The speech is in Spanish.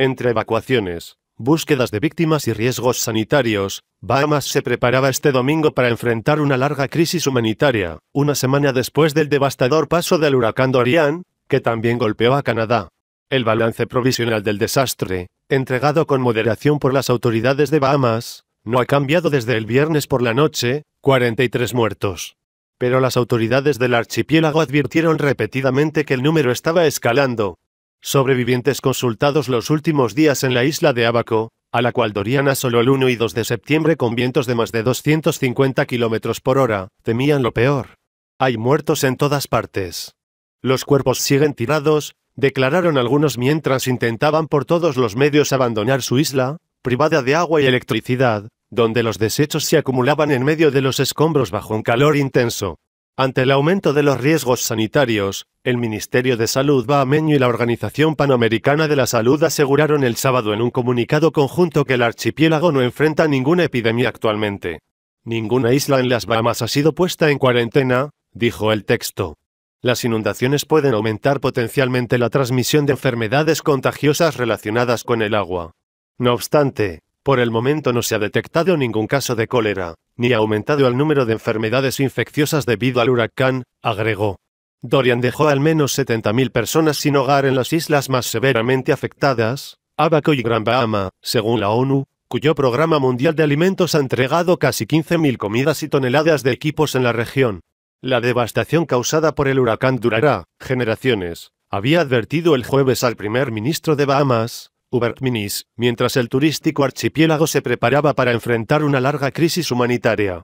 Entre evacuaciones, búsquedas de víctimas y riesgos sanitarios, Bahamas se preparaba este domingo para enfrentar una larga crisis humanitaria, una semana después del devastador paso del huracán Dorian, que también golpeó a Canadá. El balance provisional del desastre, entregado con moderación por las autoridades de Bahamas, no ha cambiado desde el viernes por la noche, 43 muertos. Pero las autoridades del archipiélago advirtieron repetidamente que el número estaba escalando, Sobrevivientes consultados los últimos días en la isla de Abaco, a la cual Doriana solo el 1 y 2 de septiembre con vientos de más de 250 km por hora, temían lo peor. Hay muertos en todas partes. Los cuerpos siguen tirados, declararon algunos mientras intentaban por todos los medios abandonar su isla, privada de agua y electricidad, donde los desechos se acumulaban en medio de los escombros bajo un calor intenso. Ante el aumento de los riesgos sanitarios, el Ministerio de Salud Bahameño y la Organización Panamericana de la Salud aseguraron el sábado en un comunicado conjunto que el archipiélago no enfrenta ninguna epidemia actualmente. Ninguna isla en las Bahamas ha sido puesta en cuarentena, dijo el texto. Las inundaciones pueden aumentar potencialmente la transmisión de enfermedades contagiosas relacionadas con el agua. No obstante, por el momento no se ha detectado ningún caso de cólera, ni aumentado el número de enfermedades infecciosas debido al huracán, agregó. Dorian dejó al menos 70.000 personas sin hogar en las islas más severamente afectadas, Abaco y Gran Bahama, según la ONU, cuyo Programa Mundial de Alimentos ha entregado casi 15.000 comidas y toneladas de equipos en la región. La devastación causada por el huracán durará generaciones, había advertido el jueves al primer ministro de Bahamas, Hubert Minis, mientras el turístico archipiélago se preparaba para enfrentar una larga crisis humanitaria.